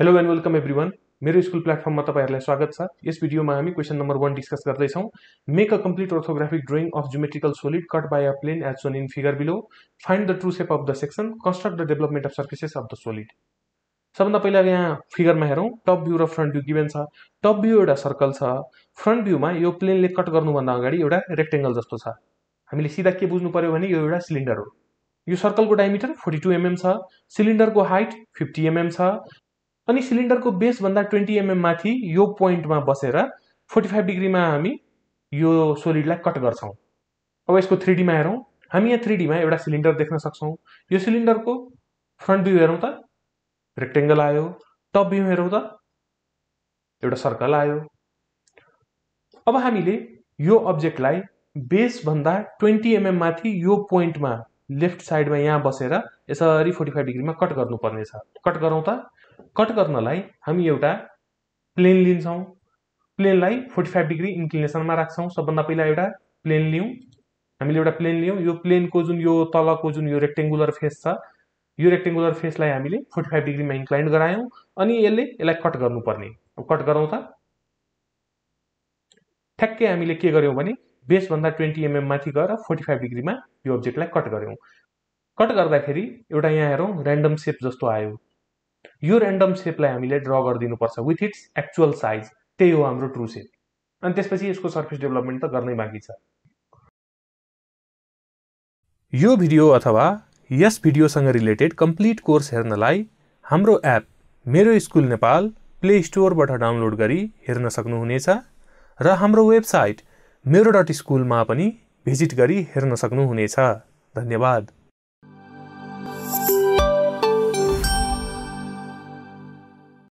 hello and welcome everyone Mero school प्लेटफर्ममा तपाईँहरूलाई स्वागत छ यस भिडियोमा हामी क्वेसन नम्बर वान डिस्कस गर्दैछौँ make a complete orthographic drawing of geometrical solid cut by a plane as shown in figure below find the true shape of the section construct the development of surfaces of the solid सबभन्दा पहिला यहाँ फिगरमा हेरौँ top view र front view given छ top view एउटा circle छ front भ्यूमा यो प्लेनले कट गर्नुभन्दा अगाडि एउटा रेक्टेङ्गल जस्तो छ हामीले सिधा के बुझ्नु पर्यो भने यो एउटा सिलिन्डर हो यो सर्कलको डायमिटर फोर्टी टू एमएम छ सिलिन्डरको हाइट फिफ्टी एमएम छ अनि सिलिन्डरको बेसभन्दा ट्वेन्टी एमएम माथि यो पोइन्टमा बसेर फोर्टी फाइभ डिग्रीमा हामी यो सोलिडलाई कट गर्छौँ अब यसको थ्री डीमा हेरौँ हामी यहाँ थ्री डीमा एउटा सिलिन्डर देख्न सक्छौँ यो सिलिन्डरको फ्रन्ट भ्यू हेरौँ त रेक्टेङ्गल आयो टप भ्यू हेरौँ त एउटा सर्कल आयो अब हामीले यो अब्जेक्टलाई बेसभन्दा ट्वेन्टी एमएम माथि यो पोइन्टमा लेफ्ट साइडमा यहाँ बसेर यसरी फोर्टी फाइभ डिग्रीमा कट गर्नुपर्नेछ कट गरौँ त कट गर्नलाई हामी एउटा प्लेन लिन्छौँ प्लेनलाई फोर्टी फाइभ डिग्री इन्क्लिनेसनमा राख्छौँ सबभन्दा पहिला एउटा प्लेन लिउँ हामीले एउटा प्लेन लियौँ यो प्लेनको जुन यो तलको जुन यो रेक्टेङ्गुलर फेस छ यो रेक्टेङ्गुलर फेसलाई हामीले फोर्टी फाइभ डिग्रीमा इन्क्लाइन गरायौँ अनि यसले यसलाई कट गर्नुपर्ने अब कट गरौँ त ठ्याक्कै हामीले के गर्यौँ भने बेसभन्दा ट्वेन्टी एमएम माथि गएर फोर्टी फाइभ डिग्रीमा यो अब्जेक्टलाई कट गऱ्यौँ कट गर्दाखेरि एउटा यहाँ हेरौँ ऱ्यान्डम सेप जस्तो आयो यो ऱ्यान्डम सेपलाई हामीले ड्र गरिदिनुपर्छ विथ इट्स एक्चुअल साइज त्यही हो हाम्रो ट्रु सेप अनि त्यसपछि यसको सर्फेस डेभलपमेन्ट त गर्नै बाँकी छ यो भिडियो अथवा यस भिडियोसँग रिलेटेड कम्प्लिट कोर्स हेर्नलाई हाम्रो app Mero school Nepal play स्टोरबाट डाउनलोड गरी हेर्न सक्नुहुनेछ र हाम्रो वेबसाइट मेरो डट स्कुलमा पनि भिजिट गरी हेर्न सक्नुहुनेछ धन्यवाद